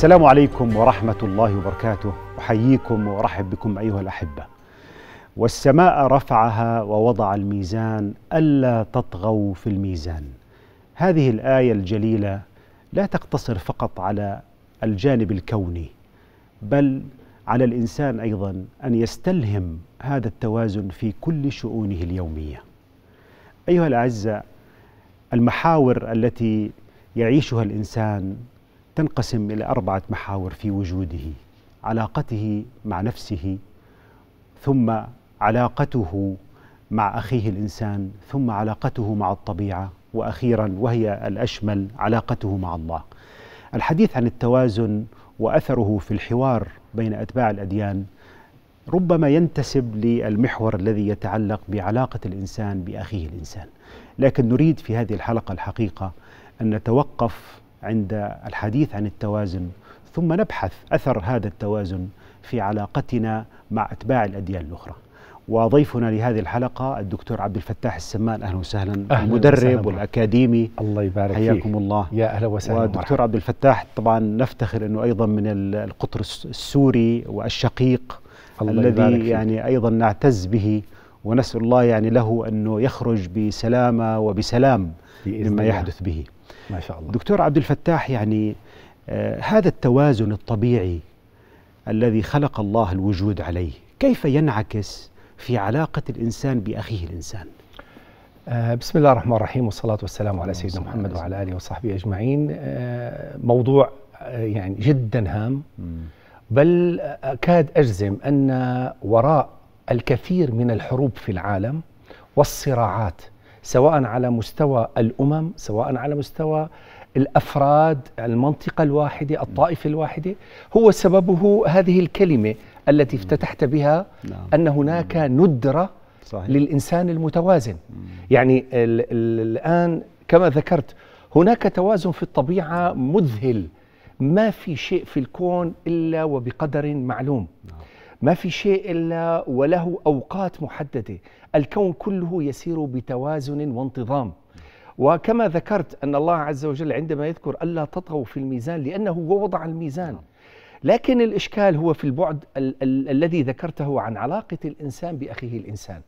السلام عليكم ورحمة الله وبركاته أحييكم وأرحب بكم أيها الأحبة والسماء رفعها ووضع الميزان ألا تطغوا في الميزان هذه الآية الجليلة لا تقتصر فقط على الجانب الكوني بل على الإنسان أيضا أن يستلهم هذا التوازن في كل شؤونه اليومية أيها الأعزة المحاور التي يعيشها الإنسان تنقسم إلى أربعة محاور في وجوده علاقته مع نفسه ثم علاقته مع أخيه الإنسان ثم علاقته مع الطبيعة وأخيرا وهي الأشمل علاقته مع الله الحديث عن التوازن وأثره في الحوار بين أتباع الأديان ربما ينتسب للمحور الذي يتعلق بعلاقة الإنسان بأخيه الإنسان لكن نريد في هذه الحلقة الحقيقة أن نتوقف عند الحديث عن التوازن ثم نبحث اثر هذا التوازن في علاقتنا مع اتباع الاديان الاخرى. وضيفنا لهذه الحلقه الدكتور عبد الفتاح السمان اهلا وسهلا أهلا المدرب وسهلا والاكاديمي الله يبارك حياكم فيك حياكم الله يا اهلا وسهلا والدكتور عبد الفتاح طبعا نفتخر انه ايضا من القطر السوري والشقيق الله الذي يعني ايضا نعتز به ونسال الله يعني له انه يخرج بسلامه وبسلام مما يحدث به. ما شاء الله دكتور عبد الفتاح يعني آه هذا التوازن الطبيعي الذي خلق الله الوجود عليه كيف ينعكس في علاقة الإنسان بأخيه الإنسان آه بسم الله الرحمن الرحيم والصلاة والسلام على سيدنا محمد وعلى آله وصحبه أجمعين آه موضوع آه، يعني جدا هام بل أكاد أجزم أن وراء الكثير من الحروب في العالم والصراعات سواء على مستوى الامم سواء على مستوى الافراد المنطقه الواحده الطائفه الواحده هو سببه هذه الكلمه التي افتتحت بها نعم. ان هناك ندره صحيح. للانسان المتوازن يعني الـ الـ الان كما ذكرت هناك توازن في الطبيعه مذهل ما في شيء في الكون الا وبقدر معلوم نعم. ما في شيء إلا وله أوقات محددة الكون كله يسير بتوازن وانتظام وكما ذكرت أن الله عز وجل عندما يذكر ألا تطغوا في الميزان لأنه هو وضع الميزان لكن الإشكال هو في البعد ال- ال- الذي ذكرته عن علاقة الإنسان بأخيه الإنسان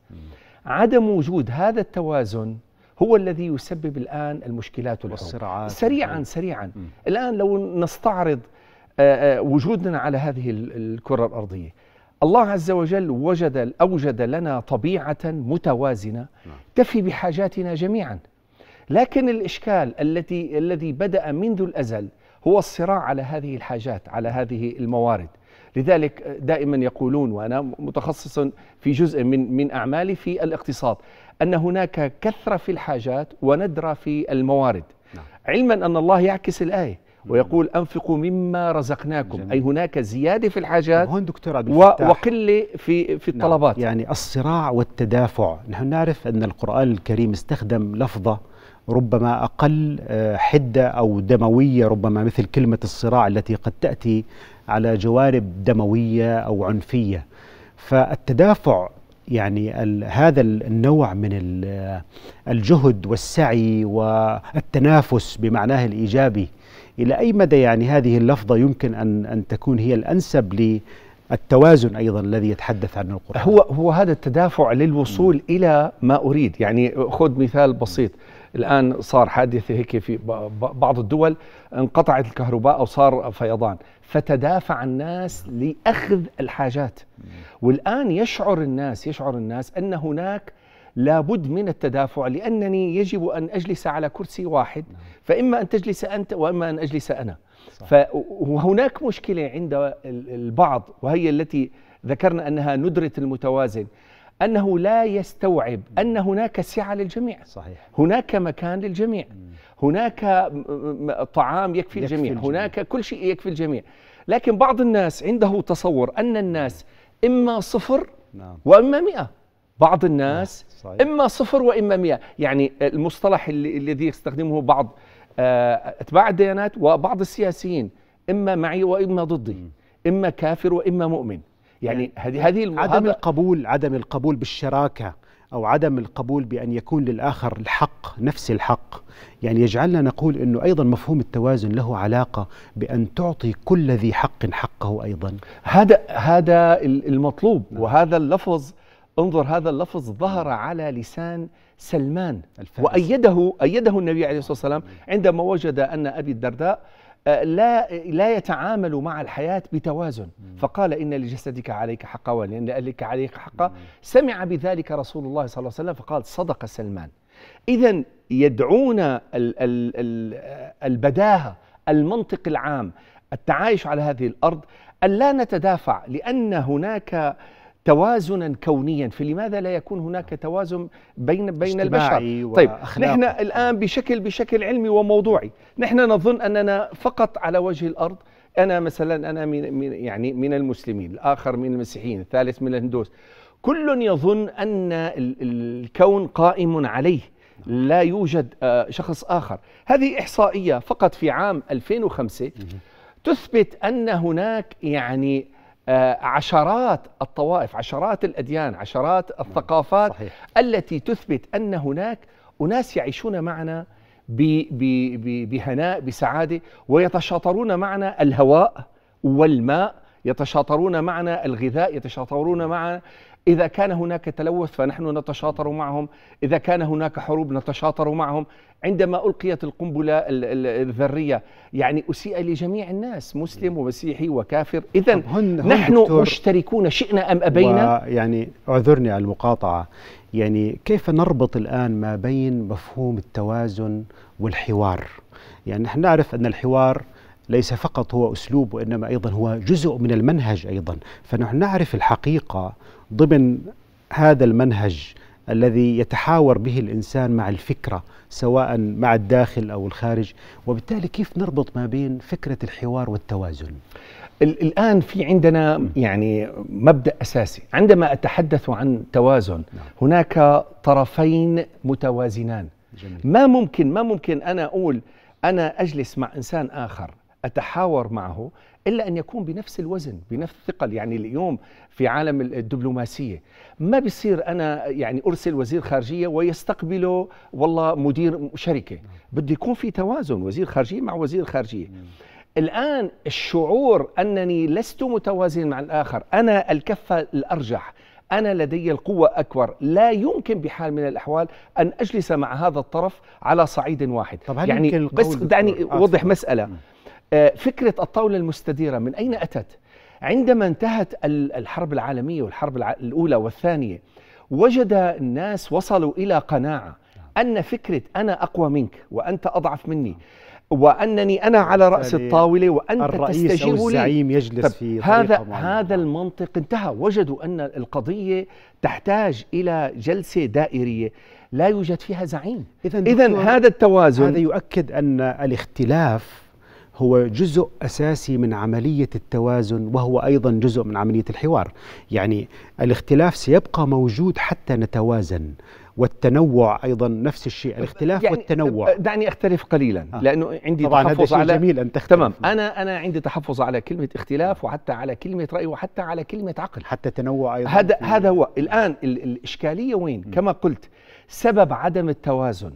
عدم وجود هذا التوازن هو الذي يسبب الآن المشكلات والصراعات سريعا سريعا الآن لو نستعرض وجودنا على هذه الكرة الأرضية الله عز وجل وجد أوجد لنا طبيعة متوازنة نعم. تفي بحاجاتنا جميعا لكن الإشكال التي الذي بدأ منذ الأزل هو الصراع على هذه الحاجات على هذه الموارد لذلك دائما يقولون وأنا متخصص في جزء من, من أعمالي في الاقتصاد أن هناك كثرة في الحاجات وندرة في الموارد نعم. علما أن الله يعكس الآية ويقول أنفقوا مما رزقناكم جميل. أي هناك زيادة في الحاجات هون دكتور عبد وقلة في, في نعم. الطلبات نعم. يعني الصراع والتدافع نحن نعرف أن القرآن الكريم استخدم لفظة ربما أقل آه، حدة أو دموية ربما مثل كلمة الصراع التي قد تأتي على جوانب دموية أو عنفية فالتدافع يعني هذا النوع من آه، الجهد والسعي والتنافس بمعناه الإيجابي إلى أي مدى يعني هذه اللفظة يمكن أن, أن تكون هي الأنسب للتوازن أيضا الذي يتحدث عنه القرآن هو, هو هذا التدافع للوصول م. إلى ما أريد يعني خذ مثال بسيط الآن صار حادثة هيك في بعض الدول انقطعت الكهرباء أو صار فيضان فتدافع الناس لأخذ الحاجات والآن يشعر الناس يشعر الناس أن هناك لابد من التدافع لأنني يجب أن أجلس على كرسي واحد نعم. فإما أن تجلس أنت وإما أن أجلس أنا وهناك مشكلة عند البعض وهي التي ذكرنا أنها ندرة المتوازن أنه لا يستوعب نعم. أن هناك سعة للجميع صحيح. هناك مكان للجميع هناك طعام يكفي, يكفي الجميع. الجميع هناك كل شيء يكفي الجميع لكن بعض الناس عنده تصور أن الناس إما صفر نعم. وإما مئة بعض الناس آه، صحيح. اما صفر واما 100 يعني المصطلح الذي يستخدمه بعض آه، اتباع الديانات وبعض السياسيين اما معي واما ضدي اما كافر واما مؤمن يعني, يعني هذه هذه عدم القبول عدم القبول بالشراكه او عدم القبول بان يكون للاخر الحق نفس الحق يعني يجعلنا نقول انه ايضا مفهوم التوازن له علاقه بان تعطي كل ذي حق حقه ايضا هذا هذا المطلوب نعم. وهذا اللفظ انظر هذا اللفظ ظهر نعم. على لسان سلمان الفارس. وأيده أيده النبي عليه الصلاة والسلام نعم. عندما وجد أن أبي الدرداء آه، لا لا يتعامل مع الحياة بتوازن نعم. فقال إن لجسدك عليك حقا ولأن لك عليك حقا سمع بذلك رسول الله صلى الله عليه وسلم فقال صدق سلمان إذا يدعون البداهة المنطق العام التعايش على هذه الأرض ألا نتدافع لأن هناك توازنا كونيا فلماذا لا يكون هناك توازن بين بين البشر طيب نحن الان بشكل بشكل علمي وموضوعي نحن نظن اننا فقط على وجه الارض انا مثلا انا من, من يعني من المسلمين الاخر من المسيحيين الثالث من الهندوس كل يظن ان الكون قائم عليه لا يوجد آه، شخص اخر هذه احصائيه فقط في عام 2005 تثبت ان هناك يعني آه، عشرات الطوائف عشرات الأديان عشرات نعم، الثقافات صحيح. التي تثبت أن هناك أناس يعيشون معنا بهناء بسعادة ويتشاطرون معنا الهواء والماء يتشاطرون معنا الغذاء يتشاطرون معنا إذا كان هناك تلوث فنحن نتشاطر معهم إذا كان هناك حروب نتشاطر معهم عندما ألقيت القنبلة الذرية يعني أسيء لجميع الناس مسلم ومسيحي وكافر إذا نحن مشتركون شئنا أم أبينا يعني أعذرني على المقاطعة يعني كيف نربط الآن ما بين مفهوم التوازن والحوار يعني نحن نعرف أن الحوار ليس فقط هو اسلوب وانما ايضا هو جزء من المنهج ايضا فنحن نعرف الحقيقه ضمن هذا المنهج الذي يتحاور به الانسان مع الفكره سواء مع الداخل او الخارج وبالتالي كيف نربط ما بين فكره الحوار والتوازن الان في عندنا يعني مبدا اساسي عندما اتحدث عن توازن نعم. هناك طرفين متوازنان ما ممكن ما ممكن انا اقول انا اجلس مع انسان اخر اتحاور معه إلا أن يكون بنفس الوزن بنفس الثقل يعني اليوم في عالم الدبلوماسية ما بيصير أنا يعني أرسل وزير خارجية ويستقبله والله مدير شركة بده يكون في توازن وزير خارجية مع وزير خارجية الآن الشعور أنني لست متوازن مع الآخر أنا الكفة الأرجح أنا لدي القوة أكبر لا يمكن بحال من الأحوال أن أجلس مع هذا الطرف على صعيد واحد طب هل يعني يمكن بس دعني أوضح آه، مسألة م. آه، فكرة الطاولة المستديرة من أين أتت؟ عندما انتهت الحرب العالمية والحرب الأولى والثانية وجد الناس وصلوا إلى قناعة أن فكرة أنا أقوى منك وأنت أضعف مني وانني انا على راس الطاوله وانت الرئيس تستجيب أو الزعيم لي يجلس في هذا هذا المنطق انتهى وجدوا ان القضيه تحتاج الى جلسه دائريه لا يوجد فيها زعيم اذا هذا التوازن هذا يؤكد ان الاختلاف هو جزء اساسي من عمليه التوازن وهو ايضا جزء من عمليه الحوار يعني الاختلاف سيبقى موجود حتى نتوازن والتنوع ايضا نفس الشيء الاختلاف يعني والتنوع دعني اختلف قليلا آه. لانه عندي طبعا تحفظ هذا شيء على جميل ان تختلف تمام انا انا عندي تحفظ على كلمه اختلاف وحتى على كلمه راي وحتى على كلمه عقل حتى تنوع ايضا هذا هذا هو الان الاشكاليه وين م. كما قلت سبب عدم التوازن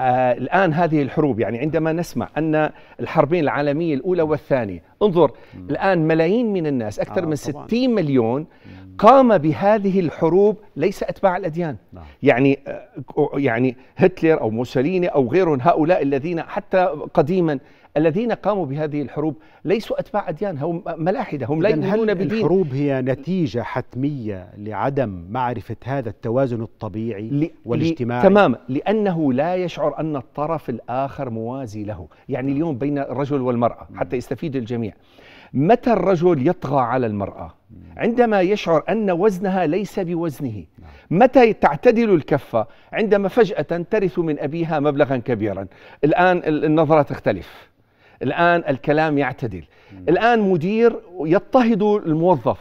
آه، الآن هذه الحروب يعني عندما نسمع أن الحربين العالمية الأولى والثانية انظر مم. الآن ملايين من الناس أكثر آه من طبعاً. 60 مليون مم. قام بهذه الحروب ليس أتباع الأديان نعم. يعني آه، يعني هتلر أو موسوليني أو غيرهم هؤلاء الذين حتى قديما الذين قاموا بهذه الحروب ليسوا أتباع أديان هم ملاحدة هم لا يؤمنون بدين الحروب هي نتيجة حتمية لعدم معرفة هذا التوازن الطبيعي ل... والاجتماعي تماما لأنه لا يشعر أن الطرف الآخر موازي له يعني اليوم بين الرجل والمرأة حتى يستفيد الجميع متى الرجل يطغى على المرأة عندما يشعر أن وزنها ليس بوزنه نعم. متى تعتدل الكفة عندما فجأة ترث من أبيها مبلغا كبيرا الآن النظرة تختلف الآن الكلام يعتدل الآن مدير يضطهد الموظف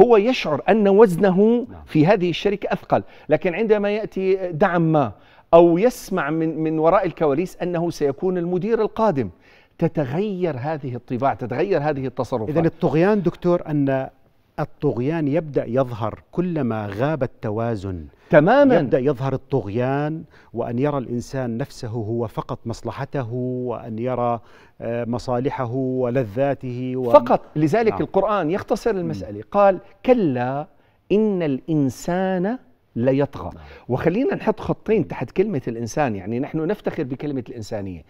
هو يشعر أن وزنه نعم. في هذه الشركة أثقل لكن عندما يأتي دعم ما أو يسمع من, من وراء الكواليس أنه سيكون المدير القادم تتغير هذه الطباع تتغير هذه التصرفات إذا الطغيان دكتور أن الطغيان يبدا يظهر كلما غاب التوازن تماما يبدا يظهر الطغيان وان يرى الانسان نفسه هو فقط مصلحته وان يرى آه، مصالحه ولذاته و... فقط لذلك نعم. القران يختصر المساله قال كلا ان الانسان لا يطغى نعم. وخلينا نحط خطين تحت كلمة الإنسان يعني نحن نفتخر بكلمة الإنسانية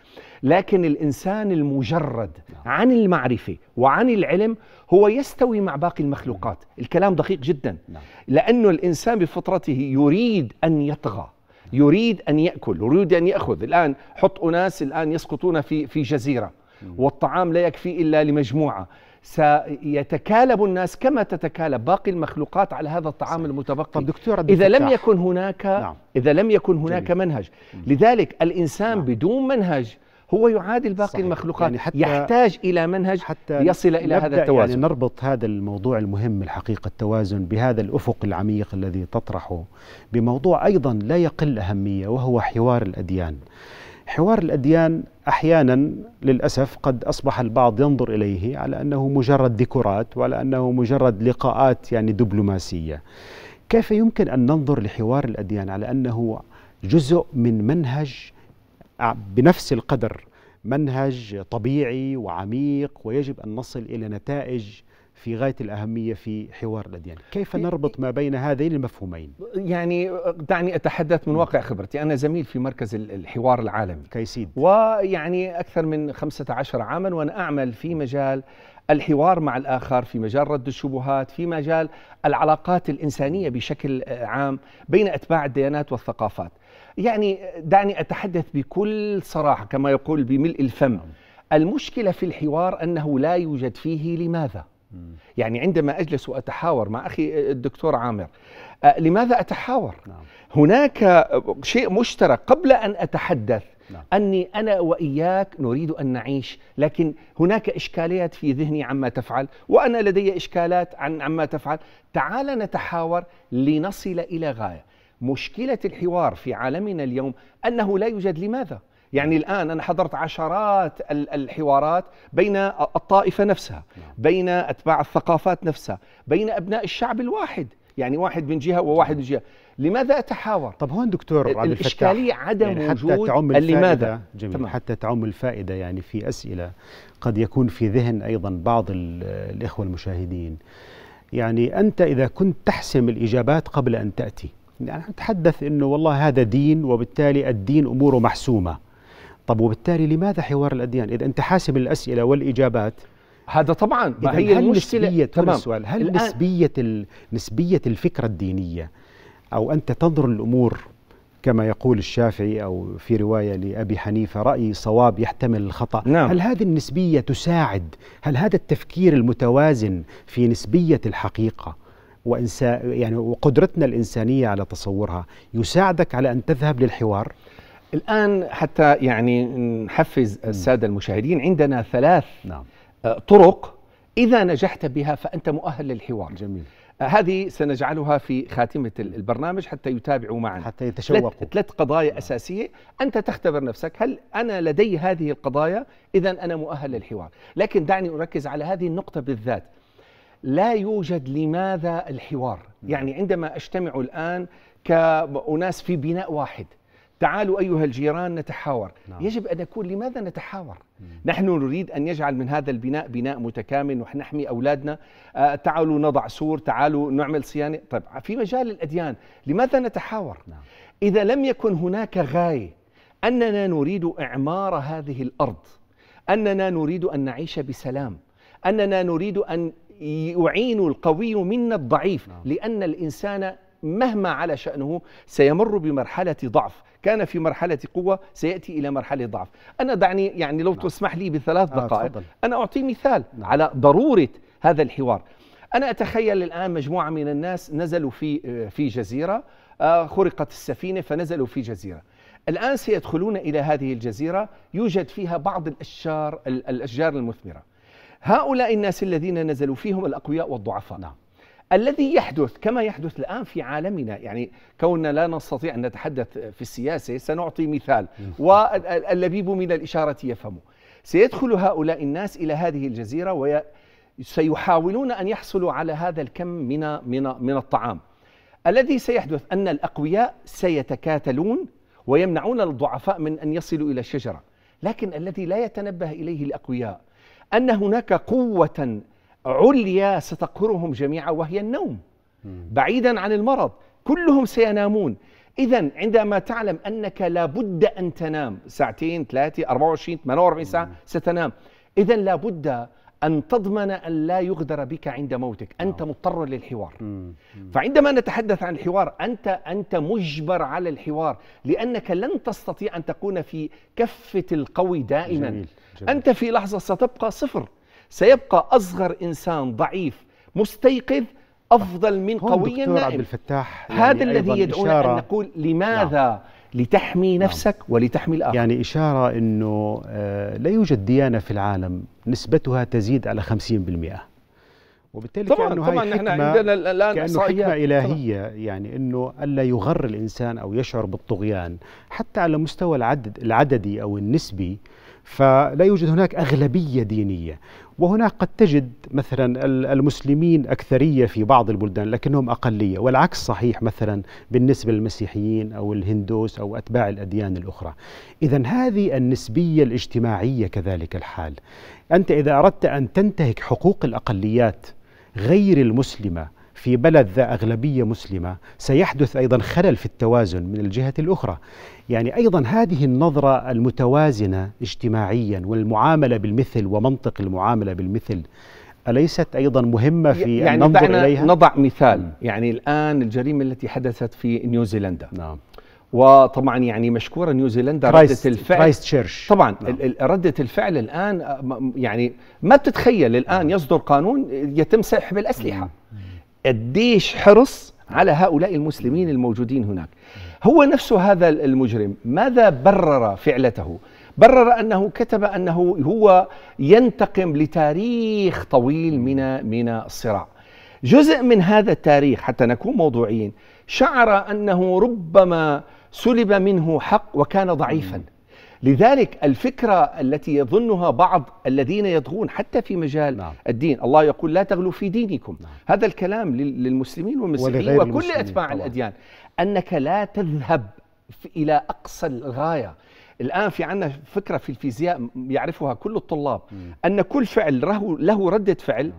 لكن الإنسان المجرد نعم. عن المعرفة وعن العلم هو يستوي مع باقي المخلوقات نعم. الكلام دقيق جدا نعم. لأنه الإنسان بفطرته يريد أن يطغى يريد أن يأكل يريد أن يأخذ الآن حط أناس الآن يسقطون في, في جزيرة والطعام لا يكفي إلا لمجموعة سيتكالب الناس كما تتكالب باقي المخلوقات على هذا الطعام المتبقي طب دكتور إذا لم يكن هناك نعم. إذا لم يكن هناك جميل. منهج لذلك الإنسان نعم. بدون منهج هو يعادل باقي صحيح. المخلوقات يعني حتى يحتاج إلى منهج حتى يصل إلى هذا التوازن يعني نربط هذا الموضوع المهم الحقيقة التوازن بهذا الأفق العميق الذي تطرحه بموضوع أيضا لا يقل أهمية وهو حوار الأديان حوار الأديان أحيانا للأسف قد أصبح البعض ينظر إليه على أنه مجرد ديكورات وعلى أنه مجرد لقاءات يعني دبلوماسية كيف يمكن أن ننظر لحوار الأديان على أنه جزء من منهج بنفس القدر منهج طبيعي وعميق ويجب أن نصل إلى نتائج في غاية الأهمية في حوار الأديان كيف نربط ما بين هذين المفهومين؟ يعني دعني أتحدث من واقع خبرتي أنا زميل في مركز الحوار العالمي كيسيد ويعني أكثر من 15 عاما وأنا أعمل في مجال الحوار مع الآخر في مجال رد الشبهات في مجال العلاقات الإنسانية بشكل عام بين أتباع الديانات والثقافات يعني دعني أتحدث بكل صراحة كما يقول بملء الفم نعم. المشكلة في الحوار أنه لا يوجد فيه لماذا يعني عندما أجلس وأتحاور مع أخي الدكتور عامر آه، لماذا أتحاور؟ نعم. هناك شيء مشترك قبل أن أتحدث نعم. أني أنا وإياك نريد أن نعيش لكن هناك إشكاليات في ذهني عما تفعل وأنا لدي إشكالات عن عما تفعل تعال نتحاور لنصل إلى غاية مشكلة الحوار في عالمنا اليوم أنه لا يوجد لماذا؟ يعني الآن أنا حضرت عشرات الحوارات بين الطائفة نفسها نعم. بين أتباع الثقافات نفسها بين أبناء الشعب الواحد يعني واحد من جهة وواحد من جهة لماذا أتحاور؟ طب هون دكتور عبد الفتاح الإشكالية عدم يعني حتى وجود تعم الفائدة لماذا؟ جميل حتى تعم الفائدة يعني في أسئلة قد يكون في ذهن أيضا بعض الإخوة المشاهدين يعني أنت إذا كنت تحسم الإجابات قبل أن تأتي يعني نتحدث أنه والله هذا دين وبالتالي الدين أموره محسومة طب وبالتالي لماذا حوار الأديان إذا أنت حاسب الأسئلة والإجابات هذا طبعا ما هي هل المشكلة نسبية تمام السؤال هل نسبية نسبية الفكرة الدينية أو أنت تنظر الأمور كما يقول الشافعي أو في رواية لأبي حنيفة رأي صواب يحتمل الخطأ نعم. هل هذه النسبية تساعد هل هذا التفكير المتوازن في نسبية الحقيقة وإنسا يعني وقدرتنا الإنسانية على تصورها يساعدك على أن تذهب للحوار الآن حتى يعني نحفز السادة المشاهدين عندنا ثلاث نعم. آه، طرق إذا نجحت بها فأنت مؤهل للحوار جميل آه، هذه سنجعلها في خاتمة البرنامج حتى يتابعوا معنا حتى يتشوقوا ثلاث قضايا نعم. أساسية أنت تختبر نفسك هل أنا لدي هذه القضايا إذا أنا مؤهل للحوار لكن دعني أركز على هذه النقطة بالذات لا يوجد لماذا الحوار نعم. يعني عندما أجتمع الآن كأناس في بناء واحد تعالوا أيها الجيران نتحاور نعم. يجب أن نكون لماذا نتحاور مم. نحن نريد أن يجعل من هذا البناء بناء متكامل ونحمي أولادنا آه تعالوا نضع سور تعالوا نعمل صيانة طيب في مجال الأديان لماذا نتحاور نعم. إذا لم يكن هناك غاية أننا نريد إعمار هذه الأرض أننا نريد أن نعيش بسلام أننا نريد أن يعين القوي منا الضعيف نعم. لأن الإنسان مهما على شأنه سيمر بمرحلة ضعف كان في مرحلة قوة سيأتي إلى مرحلة ضعف أنا دعني يعني لو نعم. تسمح لي بثلاث آه، دقائق أنا أعطي مثال نعم. على ضرورة هذا الحوار أنا أتخيل الآن مجموعة من الناس نزلوا في آه، في جزيرة آه، خرقت السفينة فنزلوا في جزيرة الآن سيدخلون إلى هذه الجزيرة يوجد فيها بعض الأشجار الأشجار المثمرة هؤلاء الناس الذين نزلوا فيهم الأقوياء والضعفاء نعم. الذي يحدث كما يحدث الآن في عالمنا يعني كوننا لا نستطيع أن نتحدث في السياسة سنعطي مثال واللبيب من الإشارة يفهمه سيدخل هؤلاء الناس إلى هذه الجزيرة وسيحاولون أن يحصلوا على هذا الكم من, من, من الطعام الذي سيحدث أن الأقوياء سيتكاتلون ويمنعون الضعفاء من أن يصلوا إلى الشجرة لكن الذي لا يتنبه إليه الأقوياء أن هناك قوة عليا ستقهرهم جميعا وهي النوم بعيدا عن المرض كلهم سينامون إذا عندما تعلم أنك لابد أن تنام ساعتين ثلاثة 24 48 ساعة ستنام إذا لابد أن تضمن أن لا يغدر بك عند موتك أنت نعم. مضطر للحوار فعندما نتحدث عن الحوار أنت أنت مجبر على الحوار لأنك لن تستطيع أن تكون في كفة القوي دائما جميل. جميل. أنت في لحظة ستبقى صفر سيبقى أصغر إنسان ضعيف مستيقظ أفضل من قوي نائم عبد الفتاح يعني هذا الذي يدعونا أن نقول لماذا نعم. لتحمي نعم. نفسك نعم. ولتحمي الآخر يعني إشارة أنه آه، لا يوجد ديانة في العالم نسبتها تزيد على 50% وبالتالي طبعا كأنه طبعا هاي حكمة عندنا الان كأنه حكمة إلهية طبعا. يعني أنه ألا يغر الإنسان أو يشعر بالطغيان حتى على مستوى العدد العددي أو النسبي فلا يوجد هناك أغلبية دينية وهناك قد تجد مثلا المسلمين أكثرية في بعض البلدان لكنهم أقلية والعكس صحيح مثلا بالنسبة للمسيحيين أو الهندوس أو أتباع الأديان الأخرى إذا هذه النسبية الاجتماعية كذلك الحال أنت إذا أردت أن تنتهك حقوق الأقليات غير المسلمة في بلد ذا أغلبية مسلمة سيحدث أيضا خلل في التوازن من الجهة الأخرى يعني أيضا هذه النظرة المتوازنة اجتماعيا والمعاملة بالمثل ومنطق المعاملة بالمثل أليست أيضا مهمة في يعني أن ننظر إليها؟ نضع مثال يعني الآن الجريمة التي حدثت في نيوزيلندا نعم وطبعا يعني مشكوره نيوزيلندا رده الفعل رايس تشيرش طبعا نعم. رده الفعل الان يعني ما بتتخيل الان نعم. يصدر قانون يتم سحب الاسلحه نعم. قديش حرص على هؤلاء المسلمين الموجودين هناك هو نفسه هذا المجرم ماذا برر فعلته برر انه كتب انه هو ينتقم لتاريخ طويل من من الصراع جزء من هذا التاريخ حتى نكون موضوعيين شعر انه ربما سلب منه حق وكان ضعيفا لذلك الفكرة التي يظنها بعض الذين يطغون حتى في مجال نعم. الدين الله يقول لا تغلوا في دينكم نعم. هذا الكلام للمسلمين والمسيحيين وكل المسلمين. أتباع الأديان أنك لا تذهب إلى أقصى الغاية الآن في عنا فكرة في الفيزياء يعرفها كل الطلاب م. أن كل فعل له, ردة فعل نعم.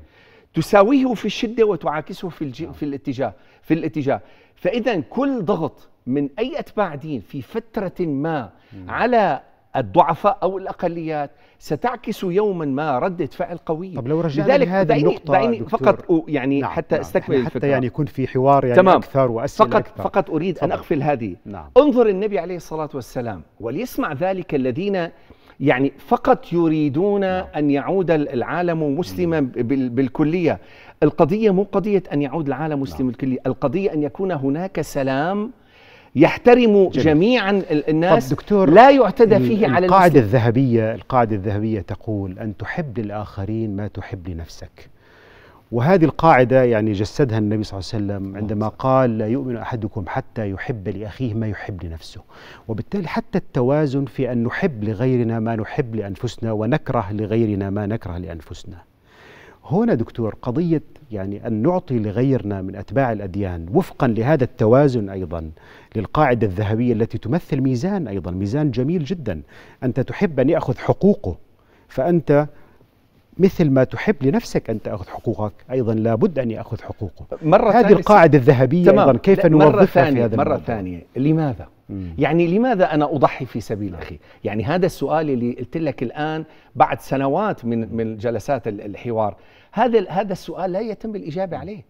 تساويه في الشدة وتعاكسه في, الج... نعم. في الاتجاه في الاتجاه فإذا كل ضغط من أي أتباع دين في فترة ما على الضعفاء أو الأقليات ستعكس يوما ما ردة فعل قوية طب لو رجعنا لذلك لهذه النقطة دعيني دكتور فقط يعني نعم حتى نعم استكمل يعني حتى الفكرة. يعني يكون في حوار يعني تمام أكثر وأسئلة فقط أكثر. فقط أريد طبعا. أن أقفل هذه نعم. انظر النبي عليه الصلاة والسلام وليسمع ذلك الذين يعني فقط يريدون نعم. أن يعود العالم مسلما نعم. بالكلية القضية مو قضية أن يعود العالم مسلما نعم. بالكلية القضية أن يكون هناك سلام يحترم جميعا الناس دكتور لا يعتدى فيه على القاعدة الذهبية القاعدة الذهبية تقول أن تحب للآخرين ما تحب لنفسك وهذه القاعدة يعني جسدها النبي صلى الله عليه وسلم عندما قال لا يؤمن أحدكم حتى يحب لأخيه ما يحب لنفسه وبالتالي حتى التوازن في أن نحب لغيرنا ما نحب لأنفسنا ونكره لغيرنا ما نكره لأنفسنا هنا دكتور قضية يعني أن نعطي لغيرنا من أتباع الأديان وفقا لهذا التوازن أيضا للقاعدة الذهبية التي تمثل ميزان أيضا ميزان جميل جدا أنت تحب أن يأخذ حقوقه فأنت مثل ما تحب لنفسك أن تأخذ حقوقك أيضا لابد أن يأخذ حقوقه مرة هذه القاعدة الذهبية أيضا كيف نوظفها في هذا مرة ثانية لماذا؟ يعني لماذا أنا أضحي في سبيل نعم. أخي يعني هذا السؤال اللي قلت لك الآن بعد سنوات من, من جلسات الحوار هذا, هذا السؤال لا يتم الإجابة عليه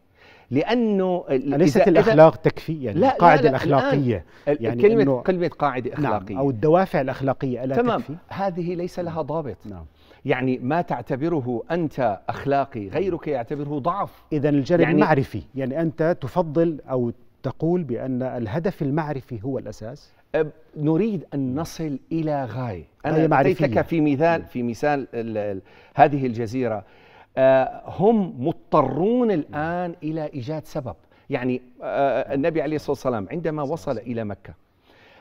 لانه اليست الاخلاق تكفي يعني لا القاعده لا لا الاخلاقيه يعني كلمه كلمه قاعده نعم، اخلاقيه نعم او الدوافع الاخلاقيه الا تمام تكفي؟ هذه ليس لها نعم. ضابط نعم يعني ما تعتبره انت اخلاقي غيرك يعتبره ضعف اذا الجانب يعني المعرفي يعني انت تفضل او تقول بأن الهدف المعرفي هو الأساس نريد أن نصل إلى غاية أنا طيب، اعطيتك في مثال في مثال هذه الجزيرة آه، هم مضطرون الآن إلى إيجاد سبب يعني آه، آه، النبي عليه الصلاة والسلام عندما وصل إلى مكة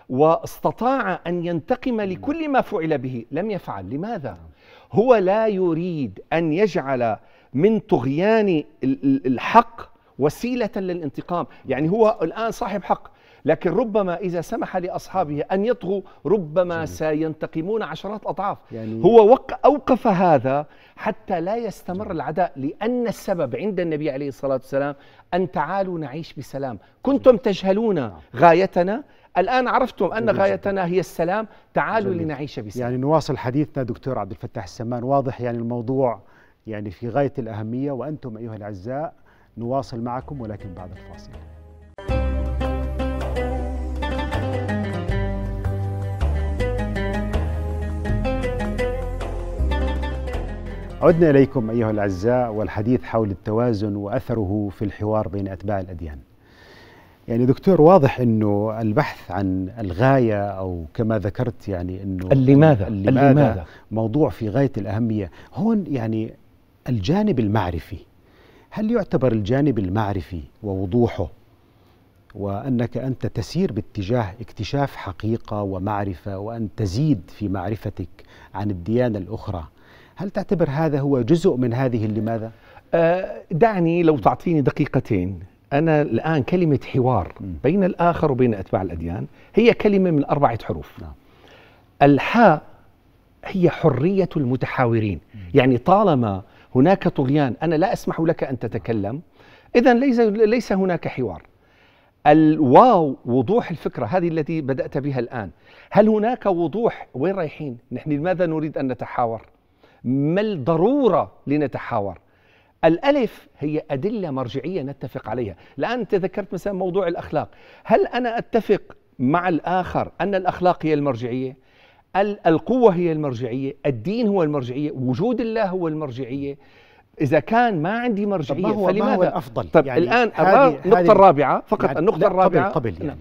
واستطاع أن ينتقم لكل ما فعل به لم يفعل لماذا؟ هو لا يريد أن يجعل من طغيان الحق وسيلة للانتقام يعني هو الآن صاحب حق لكن ربما إذا سمح لأصحابه أن يطغوا ربما سينتقمون عشرات أضعاف يعني هو وق أوقف هذا حتى لا يستمر العداء لأن السبب عند النبي عليه الصلاة والسلام أن تعالوا نعيش بسلام كنتم تجهلون نعم. غايتنا الآن عرفتم أن غايتنا هي السلام تعالوا جميل. لنعيش بسلام يعني نواصل حديثنا دكتور عبد الفتاح السمان واضح يعني الموضوع يعني في غاية الأهمية وأنتم أيها الأعزاء نواصل معكم ولكن بعد الفاصل عدنا اليكم ايها الاعزاء والحديث حول التوازن واثره في الحوار بين اتباع الاديان. يعني دكتور واضح انه البحث عن الغايه او كما ذكرت يعني انه لماذا لماذا موضوع في غايه الاهميه، هون يعني الجانب المعرفي هل يعتبر الجانب المعرفي ووضوحه وانك انت تسير باتجاه اكتشاف حقيقه ومعرفه وان تزيد في معرفتك عن الديانه الاخرى هل تعتبر هذا هو جزء من هذه اللماذا أه دعني لو تعطيني دقيقتين انا الان كلمه حوار بين الاخر وبين اتباع الاديان هي كلمه من اربعه حروف نعم. الحاء هي حريه المتحاورين يعني طالما هناك طغيان انا لا اسمح لك ان تتكلم اذا ليس ليس هناك حوار الواو وضوح الفكره هذه التي بدات بها الان هل هناك وضوح وين رايحين نحن لماذا نريد ان نتحاور ما الضروره لنتحاور الألف هي أدلة مرجعية نتفق عليها الآن تذكرت مثلا موضوع الأخلاق هل أنا أتفق مع الآخر أن الأخلاق هي المرجعية القوة هي المرجعية الدين هو المرجعية وجود الله هو المرجعية إذا كان ما عندي مرجعية طب ما هو فلماذا ما هو الأفضل طب يعني الآن النقطة الرابعة فقط يعني النقطة الرابعة قبل, قبل يعني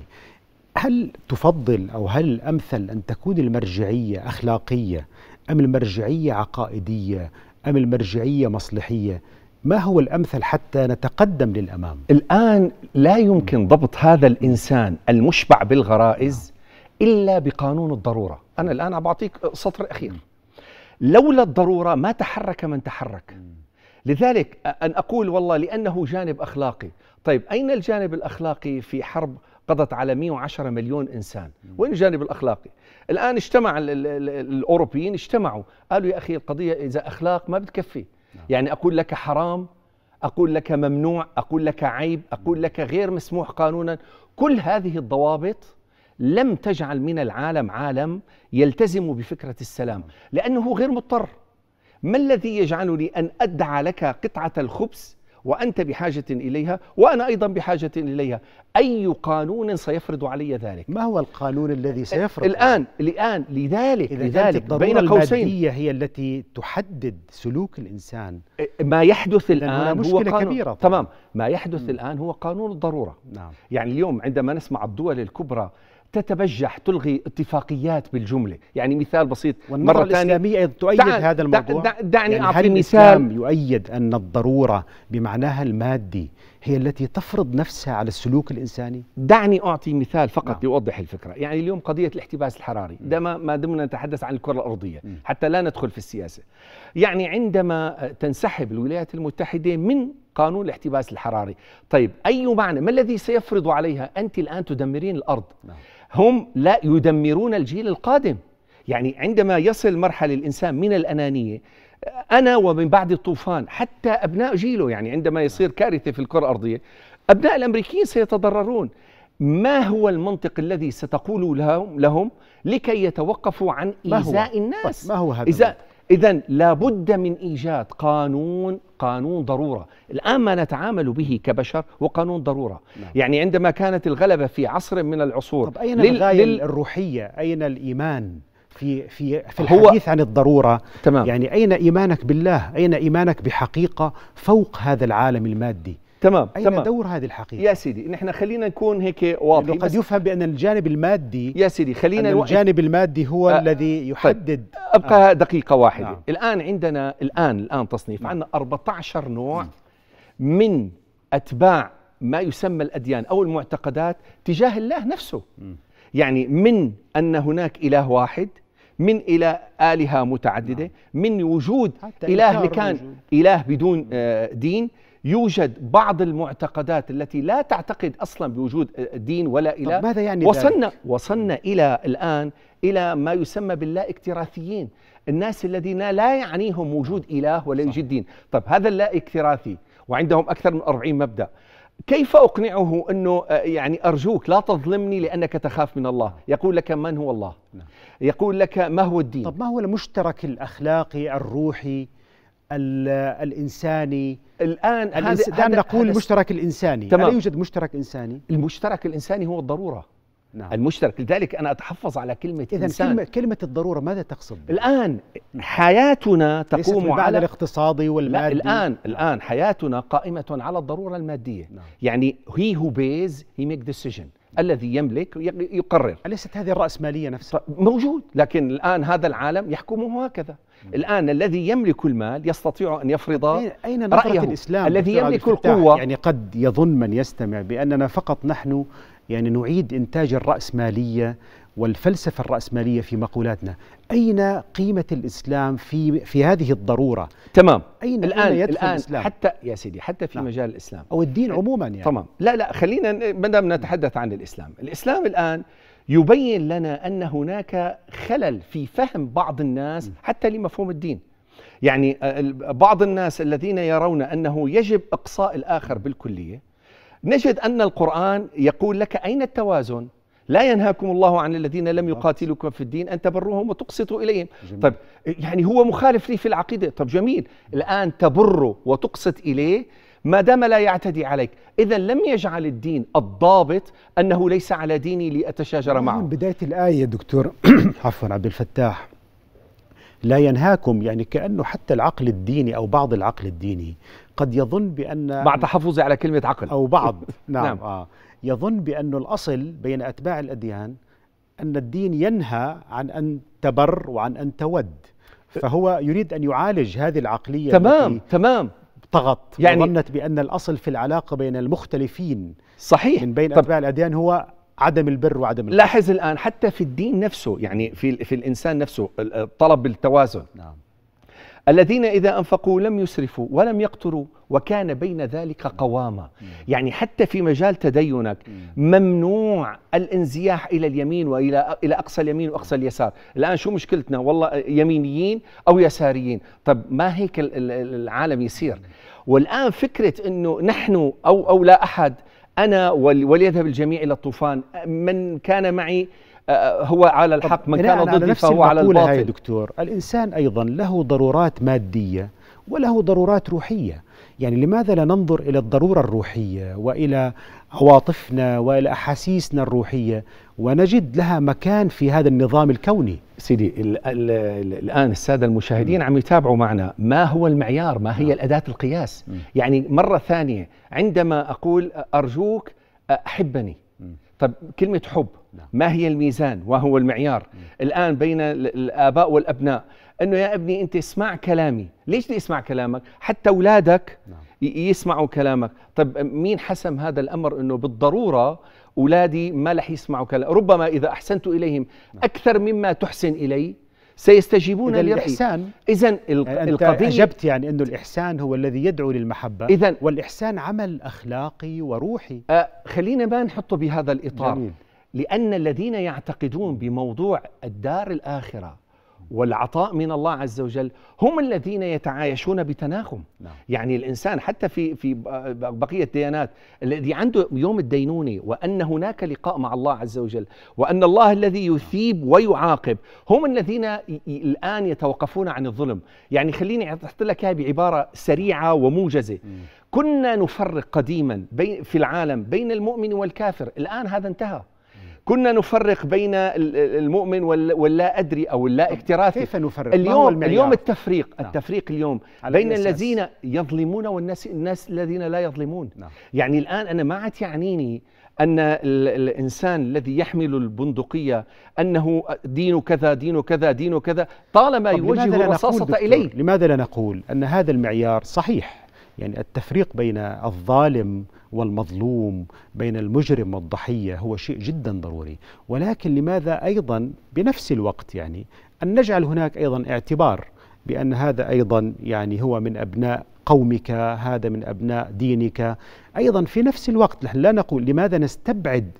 هل تفضل أو هل الأمثل أن تكون المرجعية أخلاقية أم المرجعية عقائدية أم المرجعية مصلحية ما هو الامثل حتى نتقدم للامام؟ الان لا يمكن ضبط هذا الانسان المشبع بالغرائز الا بقانون الضروره. انا الان عم بعطيك سطر اخير لولا الضروره ما تحرك من تحرك لذلك ان اقول والله لانه جانب اخلاقي طيب اين الجانب الاخلاقي في حرب قضت على 110 مليون انسان وين الجانب الاخلاقي الان اجتمع الاوروبيين اجتمعوا قالوا يا اخي القضيه اذا اخلاق ما بتكفي نعم. يعني اقول لك حرام اقول لك ممنوع اقول لك عيب اقول لك غير مسموح قانونا كل هذه الضوابط لم تجعل من العالم عالم يلتزم بفكرة السلام لأنه غير مضطر ما الذي يجعلني أن أدعى لك قطعة الخبز وأنت بحاجة إليها وأنا أيضا بحاجة إليها أي قانون سيفرض علي ذلك ما هو القانون الذي سيفرض الآن الآن لذلك إذا لذلك بين قوسين هي التي تحدد سلوك الإنسان ما يحدث الآن هو قانون كبيرة طبعا. تمام ما يحدث م. الآن هو قانون الضرورة نعم. يعني اليوم عندما نسمع الدول الكبرى تتبجح تلغي اتفاقيات بالجمله يعني مثال بسيط والنظرة مره الاسلاميه ايضا تؤيد هذا الموضوع دع دعني يعني اعطي مثال يؤيد ان الضروره بمعناها المادي هي التي تفرض نفسها على السلوك الانساني دعني اعطي مثال فقط نعم. لأوضح الفكره يعني اليوم قضيه الاحتباس الحراري دم ما دمنا نتحدث عن الكره الارضيه م. حتى لا ندخل في السياسه يعني عندما تنسحب الولايات المتحده من قانون الاحتباس الحراري طيب اي معنى ما الذي سيفرض عليها انت الان تدمرين الارض نعم. هم لا يدمرون الجيل القادم يعني عندما يصل مرحلة الإنسان من الأنانية أنا ومن بعد الطوفان حتى أبناء جيله يعني عندما يصير كارثة في الكرة الأرضية أبناء الأمريكيين سيتضررون ما هو المنطق الذي ستقول لهم, لهم لكي يتوقفوا عن إيذاء الناس طيب، ما هو هذا إذا لابد من إيجاد قانون قانون ضرورة الآن ما نتعامل به كبشر هو قانون ضرورة نعم. يعني عندما كانت الغلبة في عصر من العصور طب أين لل... الغاية لل... الروحية أين الإيمان في في في الحديث عن الضروره تمام يعني اين ايمانك بالله؟ اين ايمانك بحقيقه فوق هذا العالم المادي؟ تمام أين تمام دور هذه الحقيقة؟ يا سيدي نحن خلينا نكون هيك واضحين قد يفهم بأن الجانب المادي يا سيدي خلينا أن الجانب المادي هو أه الذي طيب. يحدد طيب. أبقى آه. دقيقة واحدة نعم. الآن عندنا الآن الآن تصنيف نعم. عندنا 14 نوع نعم. من أتباع ما يسمى الأديان أو المعتقدات تجاه الله نفسه نعم. يعني من أن هناك إله واحد من إلى آلهة متعددة نعم. من وجود إله لكان إله بدون آه، دين يوجد بعض المعتقدات التي لا تعتقد اصلا بوجود دين ولا اله طب ماذا يعني وصلنا ذلك؟ وصلنا الى الان الى ما يسمى باللا اكتراثيين الناس الذين لا يعنيهم وجود اله ولا يوجد دين طب هذا اللا اكتراثي وعندهم اكثر من 40 مبدا كيف أقنعه أنه آه، يعني أرجوك لا تظلمني لأنك تخاف من الله يقول لك من هو الله نعم. يقول لك ما هو الدين طب ما هو المشترك الأخلاقي الروحي الإنساني الان هذا الإنس... نقول المشترك الانساني تمام. لا يوجد مشترك انساني المشترك الانساني هو الضروره نعم. المشترك لذلك انا اتحفظ على كلمه إذن انسان كلمه كلمه الضروره ماذا تقصد الان حياتنا تقوم على الاقتصادي والمادي لا الان الان حياتنا قائمه على الضروره الماديه نعم. يعني هي هو بيز هي ميك ديسيجن الذي يملك يقرر أليست هذه الرأسمالية نفسها؟ موجود لكن الآن هذا العالم يحكمه هكذا الآن الذي يملك المال يستطيع أن يفرض أين رأيه الإسلام الذي يملك القوة يعني قد يظن من يستمع بأننا فقط نحن يعني نعيد إنتاج الرأسمالية والفلسفة الرأسمالية في مقولاتنا أين قيمة الإسلام في في هذه الضرورة تمام أين الآن يدخل الآن الإسلام؟ حتى يا سيدي حتى في نعم. مجال الإسلام أو الدين عموما يعني تمام لا لا خلينا ما دام نتحدث عن الإسلام الإسلام الآن يبين لنا أن هناك خلل في فهم بعض الناس حتى لمفهوم الدين يعني آه، بعض الناس الذين يرون أنه يجب إقصاء الآخر بالكلية نجد أن القرآن يقول لك أين التوازن لا ينهاكم الله عن الذين لم يقاتلوكم في الدين أن تبروهم وتقسطوا إليهم جميل. طيب يعني هو مخالف لي في العقيدة طب جميل الآن تبره وتقسط إليه ما دام لا يعتدي عليك إذا لم يجعل الدين الضابط أنه ليس على ديني لأتشاجر معه من بداية الآية دكتور عفوا عبد الفتاح لا ينهاكم يعني كأنه حتى العقل الديني أو بعض العقل الديني قد يظن بأن مع تحفظي على كلمة عقل أو بعض نعم, نعم. آه يظن بأن الأصل بين أتباع الأديان أن الدين ينهى عن أن تبر وعن أن تود فهو يريد أن يعالج هذه العقلية تمام تمام طغت يعني وظنت بأن الأصل في العلاقة بين المختلفين صحيح من بين أتباع الأديان هو عدم البر وعدم البر. لاحظ الآن حتى في الدين نفسه يعني في, في الإنسان نفسه طلب التوازن نعم الذين إذا أنفقوا لم يسرفوا ولم يقتروا وكان بين ذلك قواما يعني حتى في مجال تدينك ممنوع الانزياح إلى اليمين وإلى إلى أقصى اليمين وأقصى اليسار الآن شو مشكلتنا والله يمينيين أو يساريين طب ما هيك العالم يصير والآن فكرة أنه نحن أو, أو لا أحد أنا وليذهب الجميع إلى الطوفان من كان معي هو على الحق من كان ضدي فهو على الباطل دكتور الإنسان أيضا له ضرورات مادية وله ضرورات روحيه يعني لماذا لا ننظر الى الضروره الروحيه والى عواطفنا والى احاسيسنا الروحيه ونجد لها مكان في هذا النظام الكوني سيدي ال الـ الان الساده المشاهدين م. عم يتابعوا معنا ما هو المعيار ما هي نعم. الاداه القياس م. يعني مره ثانيه عندما اقول ارجوك احبني طب كلمه حب نعم. ما هي الميزان وهو المعيار الان بين الاباء والابناء انه يا ابني انت اسمع كلامي ليش بدي اسمع كلامك حتى اولادك نعم. يسمعوا كلامك طب مين حسم هذا الامر انه بالضروره اولادي ما رح يسمعوا كلام ربما اذا احسنت اليهم نعم. اكثر مما تحسن الي سيستجيبون إذا الإحسان إذا يعني القضية أجبت يعني أنه الإحسان هو الذي يدعو للمحبة إذا والإحسان عمل أخلاقي وروحي أه خلينا ما نحطه بهذا الإطار جميل. لأن الذين يعتقدون بموضوع الدار الآخرة والعطاء من الله عز وجل هم الذين يتعايشون بتناغم نعم. يعني الانسان حتى في في بقيه الديانات الذي عنده يوم الدينونه وان هناك لقاء مع الله عز وجل وان الله الذي يثيب ويعاقب هم الذين الان يتوقفون عن الظلم يعني خليني احط لك اياها بعباره سريعه وموجزه كنا نفرق قديما في العالم بين المؤمن والكافر الان هذا انتهى كنا نفرق بين المؤمن واللا أدري أو اللا اكتراثي كيف نفرق؟ اليوم, اليوم التفريق نعم. التفريق اليوم بين الأساس. الذين يظلمون والناس الناس الذين لا يظلمون نعم. يعني الآن أنا ما عاد يعنيني أن الإنسان الذي يحمل البندقية أنه دينه كذا دينه كذا دينه كذا طالما يوجه الرصاصة إليه لماذا لا نقول أن هذا المعيار صحيح يعني التفريق بين الظالم والمظلوم بين المجرم والضحية هو شيء جدا ضروري ولكن لماذا أيضا بنفس الوقت يعني أن نجعل هناك أيضا اعتبار بأن هذا أيضا يعني هو من أبناء قومك هذا من أبناء دينك أيضا في نفس الوقت نحن لا نقول لماذا نستبعد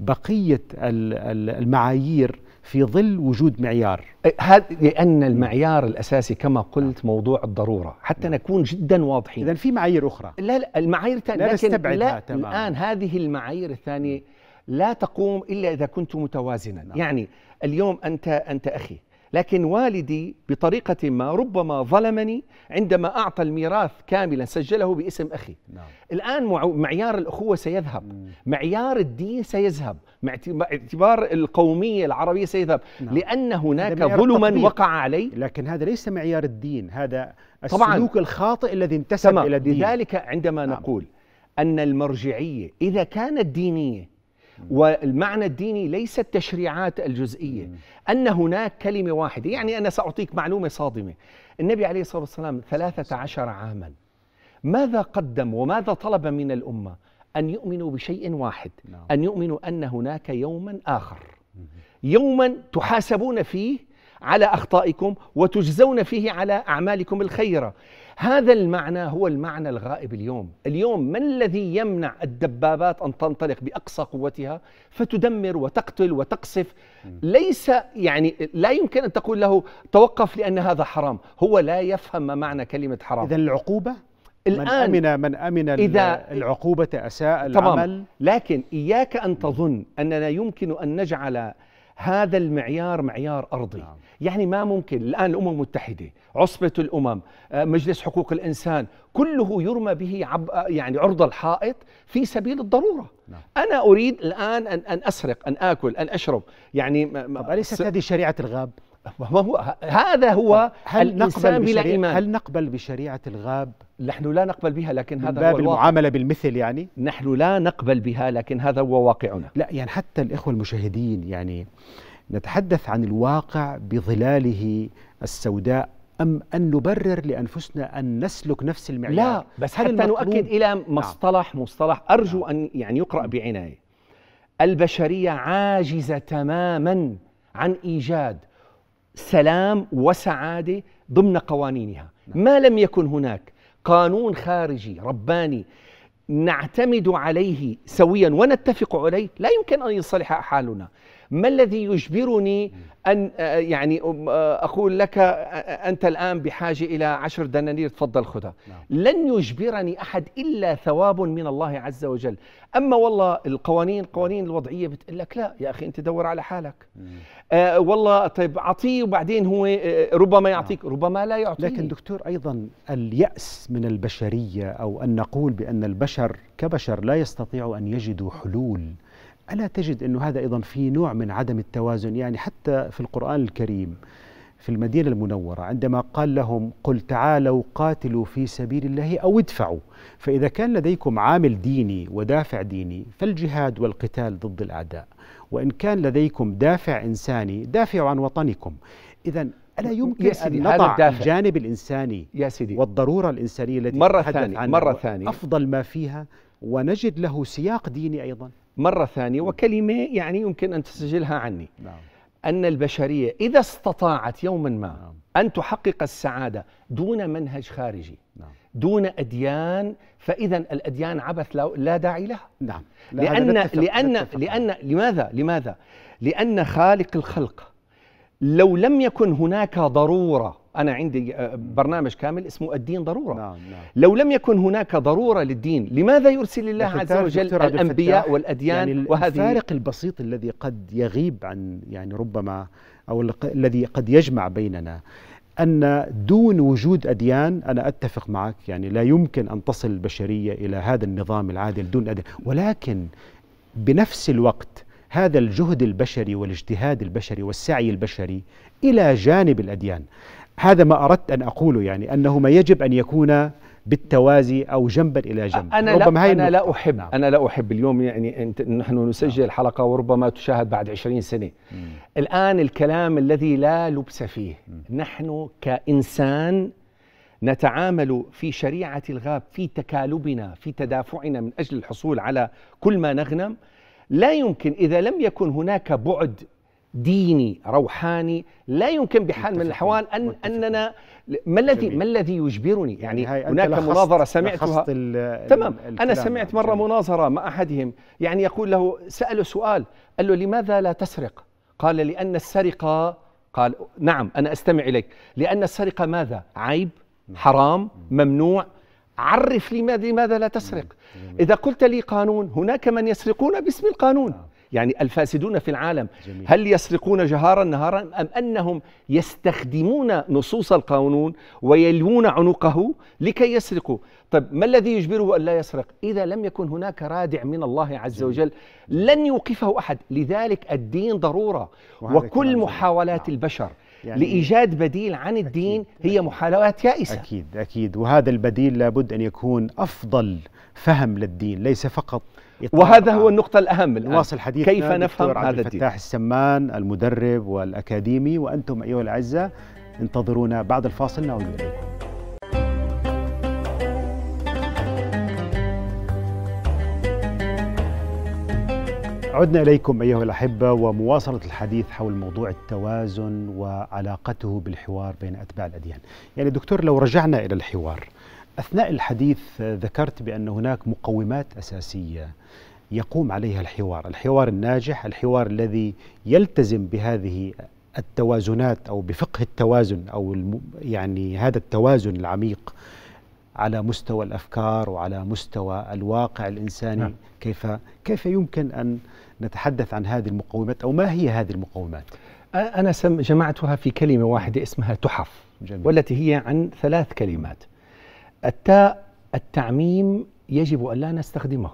بقية المعايير في ظل وجود معيار إيه، لأن المعيار الأساسي كما قلت نعم. موضوع الضرورة حتى نعم. نكون جدا واضحين إذا في معايير أخرى لا لا المعايير الثانية لا لكن لا تماما. الآن هذه المعايير الثانية لا تقوم إلا إذا كنت متوازنا نعم. يعني اليوم أنت أنت أخي لكن والدي بطريقة ما ربما ظلمني عندما أعطى الميراث كاملا سجله باسم أخي نعم. الآن معيار الأخوة سيذهب م. معيار الدين سيذهب اعتبار القومية العربية سيذهب نعم. لأن هناك ظلما وقع علي لكن هذا ليس معيار الدين هذا السلوك طبعاً. الخاطئ الذي انتسب تمام. إلى الدين لذلك عندما نعم. نقول أن المرجعية إذا كانت دينية والمعنى الديني ليس التشريعات الجزئية أن هناك كلمة واحدة يعني أنا سأعطيك معلومة صادمة النبي عليه الصلاة والسلام ثلاثة عشر عاما ماذا قدم وماذا طلب من الأمة أن يؤمنوا بشيء واحد نعم. أن يؤمنوا أن هناك يوما آخر يوما تحاسبون فيه على أخطائكم وتجزون فيه على أعمالكم الخيرة هذا المعنى هو المعنى الغائب اليوم اليوم ما الذي يمنع الدبابات أن تنطلق بأقصى قوتها فتدمر وتقتل وتقصف ليس يعني لا يمكن أن تقول له توقف لأن هذا حرام هو لا يفهم ما معنى كلمة حرام إذا العقوبة الآن من أمن من أمن إذا العقوبة أساء العمل لكن إياك أن تظن أننا يمكن أن نجعل هذا المعيار معيار أرضي نعم. يعني ما ممكن الآن الأمم المتحدة عصبة الأمم آه، مجلس حقوق الإنسان كله يرمى به عب آه، يعني عرض الحائط في سبيل الضرورة نعم. أنا أريد الآن أن, أن أسرق أن أكل أن أشرب يعني أليست هذه شريعة الغاب؟ ما هو هذا هو هل نقبل بلا إيمان هل نقبل بشريعة الغاب؟ نحن لا نقبل بها لكن هذا باب هو المعاملة بالمثل يعني؟ نحن لا نقبل بها لكن هذا هو واقعنا لا يعني حتى الإخوة المشاهدين يعني نتحدث عن الواقع بظلاله السوداء أم أن نبرر لأنفسنا أن نسلك نفس المعيار لا بس هل حتى نؤكد إلى مصطلح نعم. مصطلح أرجو نعم. أن يعني يقرأ بعناية البشرية عاجزة تماما عن إيجاد سلام وسعادة ضمن قوانينها نعم. ما لم يكن هناك قانون خارجي رباني نعتمد عليه سويا ونتفق عليه لا يمكن أن يصلح حالنا ما الذي يجبرني أن آه، يعني آه، أقول لك آه، أنت الآن بحاجة إلى عشر دنانير تفضل خذها نعم. لن يجبرني أحد إلا ثواب من الله عز وجل أما والله القوانين قوانين نعم. الوضعية بتقول لك لا يا أخي أنت دور على حالك آه والله طيب أعطيه وبعدين هو ربما يعطيك نعم. ربما لا يعطيك لكن دكتور أيضا اليأس من البشرية أو أن نقول بأن البشر كبشر لا يستطيعوا أن يجدوا حلول ألا تجد أنه هذا أيضا في نوع من عدم التوازن يعني حتى في القرآن الكريم في المدينة المنورة عندما قال لهم قل تعالوا قاتلوا في سبيل الله أو ادفعوا فإذا كان لديكم عامل ديني ودافع ديني فالجهاد والقتال ضد الأعداء وإن كان لديكم دافع إنساني دافعوا عن وطنكم إذا ألا يمكن أن نضع الجانب الإنساني يا سيدي والضرورة الإنسانية التي مرة ثانية مرة ثانية أفضل ما فيها ونجد له سياق ديني أيضا مرة ثانية وكلمة يعني يمكن أن تسجلها عني نعم. أن البشرية إذا استطاعت يوما ما نعم. أن تحقق السعادة دون منهج خارجي نعم. دون أديان فإذا الأديان عبث لا داعي لها نعم لا لأن لأن لأن لماذا لماذا لأن خالق الخلق لو لم يكن هناك ضرورة أنا عندي آه، برنامج كامل اسمه الدين ضرورة نعم نعم. لو لم يكن هناك ضرورة للدين لماذا يرسل الله عز وجل الأنبياء والأديان يعني وهذه الفارق البسيط الذي قد يغيب عن يعني ربما أو الذي قد يجمع بيننا أن دون وجود أديان أنا أتفق معك يعني لا يمكن أن تصل البشرية إلى هذا النظام العادل دون أديان ولكن بنفس الوقت هذا الجهد البشري والاجتهاد البشري والسعي البشري إلى جانب الأديان هذا ما أردت أن أقوله يعني أنهما يجب أن يكون بالتوازي او جنبا الى جنب انا ربما لا انا لا احب نعم. انا لا احب اليوم يعني انت نحن نسجل نعم. حلقه وربما تشاهد بعد 20 سنه مم. الان الكلام الذي لا لبس فيه مم. نحن كانسان نتعامل في شريعه الغاب في تكالبنا في تدافعنا من اجل الحصول على كل ما نغنم لا يمكن اذا لم يكن هناك بعد ديني روحاني لا يمكن بحال من الاحوال ان متفق. اننا ما الذي ما الذي يجبرني يعني, يعني هناك مناظره سمعتها تمام انا يعني. سمعت مره جميل. مناظره مع احدهم يعني يقول له ساله سؤال قال له لماذا لا تسرق قال لان السرقه قال نعم انا استمع اليك لان السرقه ماذا عيب حرام ممنوع عرف لي لماذا لا تسرق إذا قلت لي قانون هناك من يسرقون باسم القانون يعني الفاسدون في العالم جميل. هل يسرقون جهارا نهارا أم أنهم يستخدمون نصوص القانون ويلوون عنقه لكي يسرقوا طيب ما الذي يجبره أن لا يسرق إذا لم يكن هناك رادع من الله عز جميل. وجل لن يوقفه أحد لذلك الدين ضرورة وكل محاولات جميل. نعم. البشر يعني لإيجاد بديل عن الدين أكيد هي محاولات يائسة أكيد أكيد وهذا البديل لابد أن يكون أفضل فهم للدين ليس فقط وهذا هو النقطة الأهم الآن نواصل حديثنا كيف نفهم هذا الدين الفتاح السمان المدرب والأكاديمي وأنتم أيها الأعزة انتظرونا بعد الفاصل نعود إليكم عدنا إليكم أيها الأحبة ومواصلة الحديث حول موضوع التوازن وعلاقته بالحوار بين أتباع الأديان يعني دكتور لو رجعنا إلى الحوار أثناء الحديث ذكرت بأن هناك مقومات أساسية يقوم عليها الحوار الحوار الناجح الحوار الذي يلتزم بهذه التوازنات أو بفقه التوازن أو يعني هذا التوازن العميق على مستوى الافكار وعلى مستوى الواقع الانساني نعم. كيف كيف يمكن ان نتحدث عن هذه المقومات او ما هي هذه المقومات؟ انا جمعتها في كلمه واحده اسمها تحف جميل. والتي هي عن ثلاث كلمات التاء التعميم يجب أن لا نستخدمه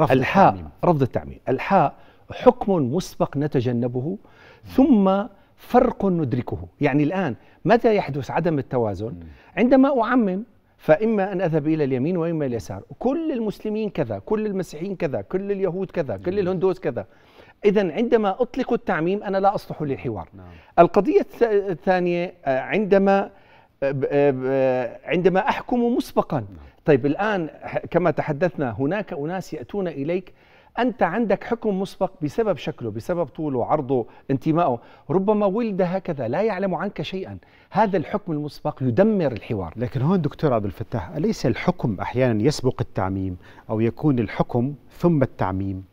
رفض الحاء التعميم. رفض التعميم الحاء حكم مسبق نتجنبه ثم فرق ندركه يعني الآن متى يحدث عدم التوازن عندما أعمم فإما أن أذهب إلى اليمين وإما إلى اليسار كل المسلمين كذا كل المسيحيين كذا كل اليهود كذا كل الهندوس كذا إذا عندما أطلق التعميم أنا لا أصلح للحوار نعم. القضية الثانية آه، عندما عندما احكم مسبقا نعم. طيب الان كما تحدثنا هناك اناس ياتون اليك انت عندك حكم مسبق بسبب شكله بسبب طوله عرضه انتمائه ربما ولد هكذا لا يعلم عنك شيئا هذا الحكم المسبق يدمر الحوار لكن هون دكتور عبد الفتاح اليس الحكم احيانا يسبق التعميم او يكون الحكم ثم التعميم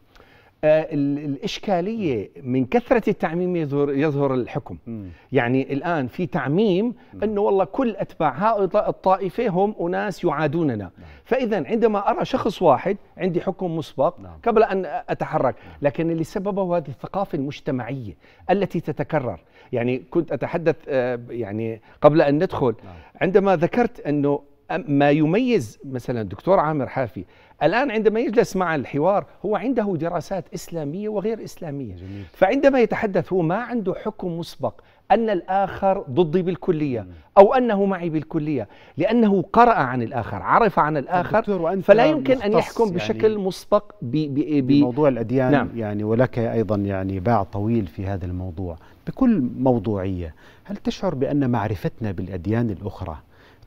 آه، الاشكاليه من كثره التعميم يظهر يظهر الحكم م. يعني الان في تعميم انه والله كل اتباع هؤلاء الطائفه هم اناس يعادوننا نعم. فاذا عندما ارى شخص واحد عندي حكم مسبق نعم. قبل ان اتحرك نعم. لكن اللي سببه هذه الثقافه المجتمعيه التي تتكرر يعني كنت اتحدث آه، يعني قبل ان ندخل عندما ذكرت انه ما يميز مثلا الدكتور عامر حافي الآن عندما يجلس مع الحوار هو عنده دراسات إسلامية وغير إسلامية جميل. فعندما يتحدث هو ما عنده حكم مسبق أن الآخر ضدي بالكلية أو أنه معي بالكلية لأنه قرأ عن الآخر عرف عن الآخر فلا يمكن أن يحكم يعني بشكل مسبق بموضوع الأديان نعم. يعني ولك أيضا يعني باع طويل في هذا الموضوع بكل موضوعية هل تشعر بأن معرفتنا بالأديان الأخرى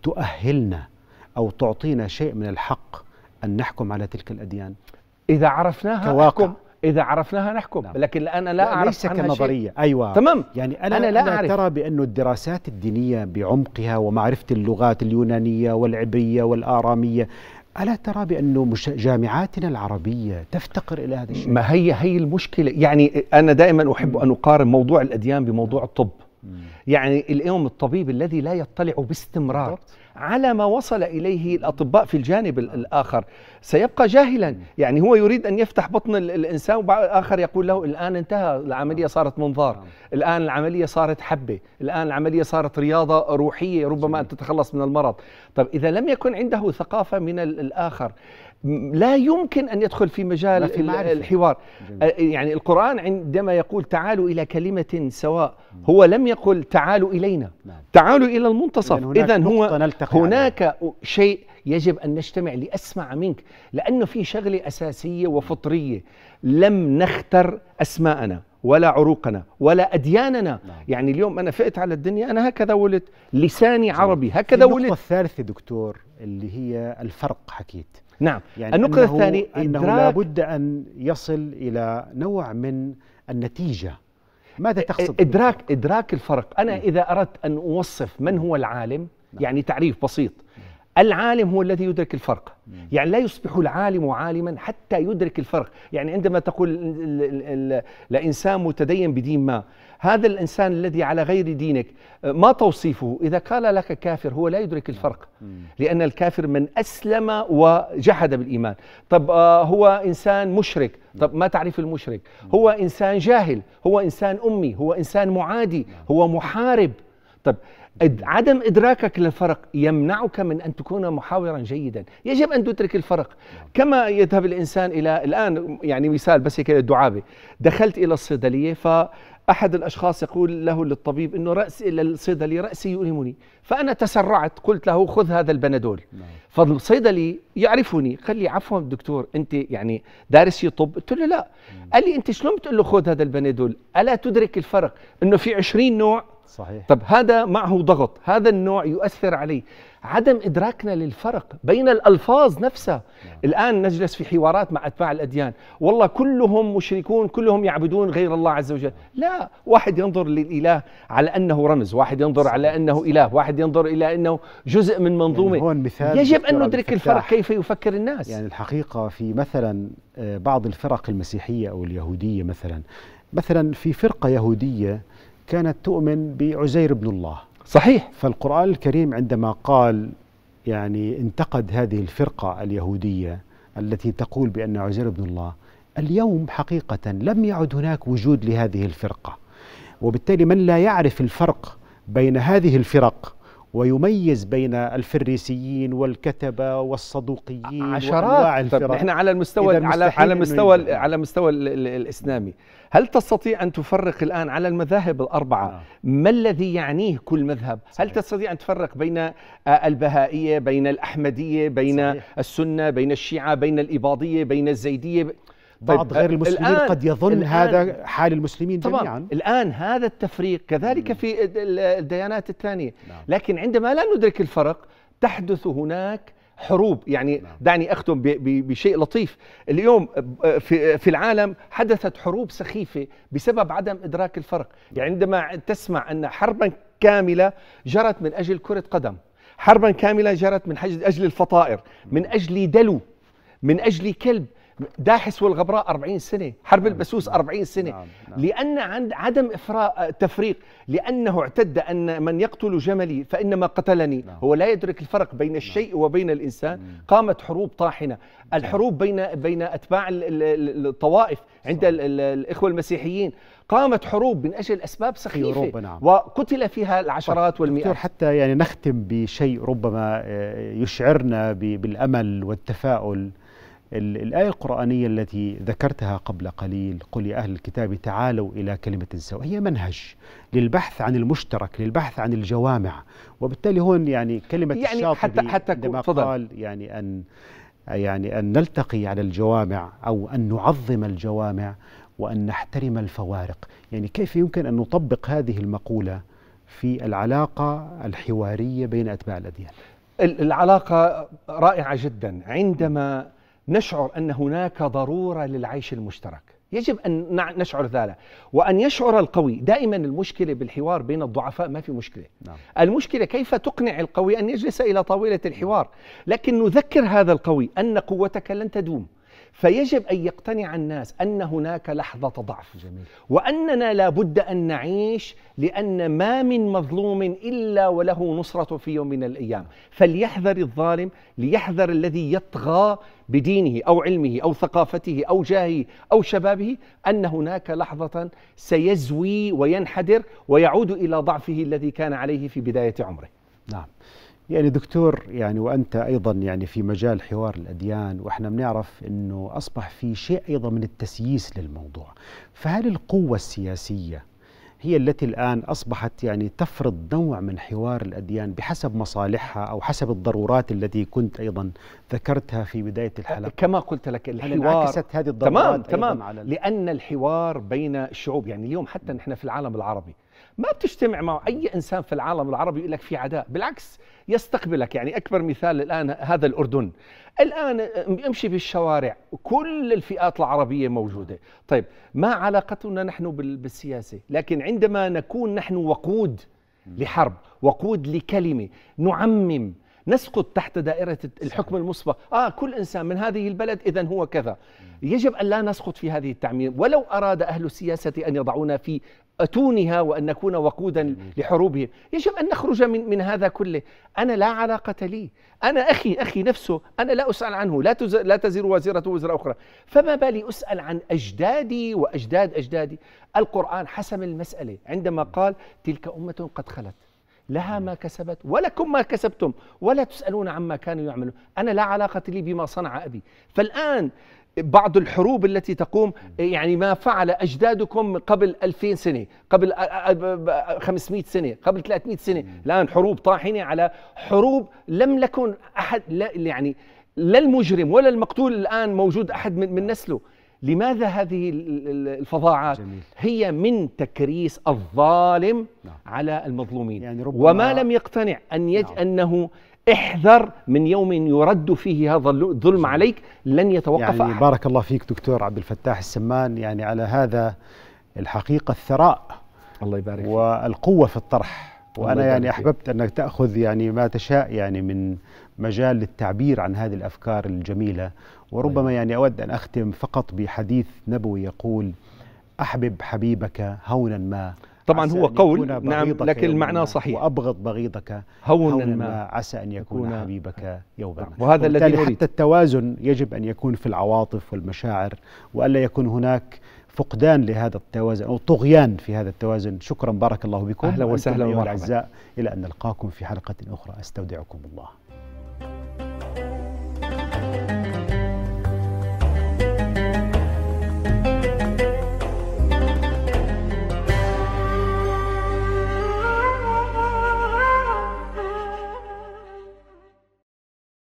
تؤهلنا أو تعطينا شيء من الحق أن نحكم على تلك الأديان إذا عرفناها كواقع. نحكم إذا عرفناها نحكم نعم. لكن أنا لا, لا أعرف ليس عنها كنظرية شيء. أيوة تمام يعني أنا, أنا لا أنا أعرف ترى بأن الدراسات الدينية بعمقها ومعرفة اللغات اليونانية والعبرية والآرامية ألا ترى بأنه مش جامعاتنا العربية تفتقر إلى هذا الشيء؟ ما هي هي المشكلة يعني أنا دائما أحب أن أقارن موضوع الأديان بموضوع الطب يعني اليوم الطبيب الذي لا يطلع باستمرار بالضبط. على ما وصل إليه الأطباء في الجانب الآخر سيبقى جاهلا يعني هو يريد أن يفتح بطن الإنسان وبعض الآخر يقول له الآن انتهى العملية صارت منظار نعم. الآن العملية صارت حبة الآن العملية صارت رياضة روحية ربما أن تتخلص من المرض طب إذا لم يكن عنده ثقافة من الآخر لا يمكن أن يدخل في مجال في الحوار جميل. يعني القرآن عندما يقول تعالوا إلى كلمة سواء هو لم يقل تعالوا إلينا نعم. تعالوا إلى المنتصف إذا هو هناك عليها. شيء يجب أن نجتمع لأسمع منك لأنه في شغلة أساسية وفطرية لم نختر أسماءنا ولا عروقنا ولا أدياننا نعم. يعني اليوم أنا فقت على الدنيا أنا هكذا ولدت لساني عربي هكذا ولدت النقطة الثالثة دكتور اللي هي الفرق حكيت نعم يعني النقطة الثانية أنه, إدراك أنه لابد أن يصل إلى نوع من النتيجة ماذا تقصد إدراك بالفرق؟ إدراك الفرق أنا م. نعم. إذا أردت أن أوصف من هو العالم م. نعم. يعني تعريف بسيط م. نعم. العالم هو الذي يدرك الفرق م. يعني لا يصبح العالم عالما حتى يدرك الفرق يعني عندما تقول لإنسان متدين بدين ما هذا الإنسان الذي على غير دينك ما توصيفه إذا قال لك كافر هو لا يدرك الفرق نعم. لأن الكافر من أسلم وجحد بالإيمان طب آه، هو إنسان مشرك نعم. طب ما تعرف المشرك هو إنسان جاهل هو إنسان أمي هو إنسان معادي نعم. هو محارب طب عدم ادراكك للفرق يمنعك من ان تكون محاورا جيدا، يجب ان تدرك الفرق، كما يذهب الانسان الى الان يعني مثال بس هيك الدعابه، دخلت الى الصيدليه ف أحد الأشخاص يقول له للطبيب أنه رأس للصيدلي رأسي يؤلمني فأنا تسرعت قلت له خذ هذا البنادول نعم. فالصيدلي يعرفني قال لي عفوا دكتور أنت يعني دارس شي طب قلت له لا نعم. قال لي أنت شلون بتقول له خذ هذا البنادول ألا تدرك الفرق أنه في 20 نوع صحيح طب هذا معه ضغط هذا النوع يؤثر عليه عدم إدراكنا للفرق بين الألفاظ نفسها نعم. الآن نجلس في حوارات مع أتباع الأديان والله كلهم مشركون كلهم يعبدون غير الله عز وجل لا واحد ينظر للإله على أنه رمز واحد ينظر على أنه إله واحد ينظر إلى أنه جزء من يعني منظومة يعني هون مثال يجب أن ندرك الفرق كيف يفكر الناس يعني الحقيقة في مثلا آه، بعض الفرق المسيحية أو اليهودية مثلا مثلا في فرقة يهودية كانت تؤمن بعزير بن الله صحيح فالقرآن الكريم عندما قال يعني انتقد هذه الفرقة اليهودية التي تقول بأن عزير بن الله اليوم حقيقة لم يعد هناك وجود لهذه الفرقة وبالتالي من لا يعرف الفرق بين هذه الفرق ويميز بين الفريسيين والكتبة والصدوقيين عشرات طب احنا على المستوى على على مستوى على مستوى الاسلامي هل تستطيع أن تفرق الآن على المذاهب الأربعة آه. ما الذي يعنيه كل مذهب صحيح. هل تستطيع أن تفرق بين آه، البهائية بين الأحمدية بين صحيح. السنة بين الشيعة بين الإباضية بين الزيدية طيب، بعض غير آه، المسلمين قد يظن هذا حال المسلمين طبعا جميعا الآن هذا التفريق كذلك في الديانات الثانية نعم. لكن عندما لا ندرك الفرق تحدث هناك حروب يعني نعم. دعني أختم بشيء لطيف اليوم في العالم حدثت حروب سخيفة بسبب عدم إدراك الفرق يعني نعم. عندما تسمع أن حربا كاملة جرت من أجل كرة قدم حربا كاملة جرت من أجل الفطائر من نعم. أجل دلو من أجل كلب داحس والغبراء 40 سنة حرب نعم، البسوس 40 نعم، سنة نعم. نعم. لأن عند عدم إفراء آه، تفريق لأنه اعتد أن من يقتل جملي فإنما قتلني نعم. هو لا يدرك الفرق بين الشيء وبين الإنسان قامت حروب طاحنة الحروب بين بين أتباع الطوائف عند الإخوة المسيحيين قامت حروب من أجل أسباب سخيفة أوروبا نعم. وقتل فيها العشرات والمئات حتى يعني نختم بشيء ربما آه، يشعرنا بالأمل والتفاؤل الآية القرآنية التي ذكرتها قبل قليل قل يا أهل الكتاب تعالوا إلى كلمة سواء هي منهج للبحث عن المشترك للبحث عن الجوامع وبالتالي هون يعني كلمة يعني حتى حتى عندما قال يعني أن يعني أن نلتقي على الجوامع أو أن نعظم الجوامع وأن نحترم الفوارق يعني كيف يمكن أن نطبق هذه المقولة في العلاقة الحوارية بين أتباع الأديان العلاقة رائعة جدا عندما نشعر أن هناك ضرورة للعيش المشترك يجب أن نشعر ذلك وأن يشعر القوي دائما المشكلة بالحوار بين الضعفاء ما في مشكلة نعم. المشكلة كيف تقنع القوي أن يجلس إلى طاولة الحوار لكن نذكر هذا القوي أن قوتك لن تدوم فيجب أن يقتنع الناس أن هناك لحظة ضعف جميل. وأننا لابد أن نعيش لأن ما من مظلوم إلا وله نصرة في يوم من الأيام فليحذر الظالم ليحذر الذي يطغى بدينه أو علمه أو ثقافته أو جاهه أو شبابه أن هناك لحظة سيزوي وينحدر ويعود إلى ضعفه الذي كان عليه في بداية عمره نعم يعني دكتور يعني وانت ايضا يعني في مجال حوار الاديان واحنا بنعرف انه اصبح في شيء ايضا من التسييس للموضوع فهل القوه السياسيه هي التي الان اصبحت يعني تفرض نوع من حوار الاديان بحسب مصالحها او حسب الضرورات التي كنت ايضا ذكرتها في بدايه الحلقه كما قلت لك الحوار انعكست هذه الضرورات تمام تمام على لان الحوار بين الشعوب يعني اليوم حتى نحن في العالم العربي ما بتجتمع مع اي انسان في العالم العربي يقول لك في عداء بالعكس يستقبلك يعني أكبر مثال الآن هذا الأردن الآن امشي في الشوارع كل الفئات العربية موجودة طيب ما علاقتنا نحن بالسياسة لكن عندما نكون نحن وقود لحرب وقود لكلمة نعمم نسقط تحت دائرة الحكم المسبق آه كل إنسان من هذه البلد إذا هو كذا يجب أن لا نسقط في هذه التعميم ولو أراد أهل السياسة أن يضعونا في أتونها وأن نكون وقودا لحروبهم يجب أن نخرج من, من هذا كله أنا لا علاقة لي أنا أخي أخي نفسه أنا لا أسأل عنه لا, تز... لا تزر وزيرة وزر أخرى فما بالي أسأل عن أجدادي وأجداد أجدادي القرآن حسم المسألة عندما قال تلك أمة قد خلت لها ما كسبت ولكم ما كسبتم ولا تسألون عما كانوا يعملون أنا لا علاقة لي بما صنع أبي فالآن بعض الحروب التي تقوم يعني ما فعل أجدادكم قبل 2000 سنة قبل 500 سنة قبل 300 سنة الآن حروب طاحنة على حروب لم لكن أحد يعني لا المجرم ولا المقتول الآن موجود أحد من, من نسله لماذا هذه الفظاعات جميل. هي من تكريس الظالم نعم. على المظلومين يعني ربما وما لم يقتنع أن يج نعم. أنه احذر من يوم يرد فيه هذا الظلم عليك لن يتوقف يعني أحد بارك الله فيك دكتور عبد الفتاح السمان يعني على هذا الحقيقة الثراء الله يبارك فيك والقوة في الطرح وأنا يعني أحببت أنك تأخذ يعني ما تشاء يعني من مجال للتعبير عن هذه الأفكار الجميلة وربما طيب. يعني أود أن أختم فقط بحديث نبوي يقول أحبب حبيبك هونا ما طبعا هو قول نعم لكن المعنى صحيح وأبغض بغيضك هونا, هونا ما, عسى أن يكون حبيبك يوما ما طيب، وهذا الذي حتى التوازن يجب أن يكون في العواطف والمشاعر وألا يكون هناك فقدان لهذا التوازن أو طغيان في هذا التوازن شكرا بارك الله بكم أهلا وسهلا ومرحبا الأعزاء إلى أن نلقاكم في حلقة أخرى أستودعكم الله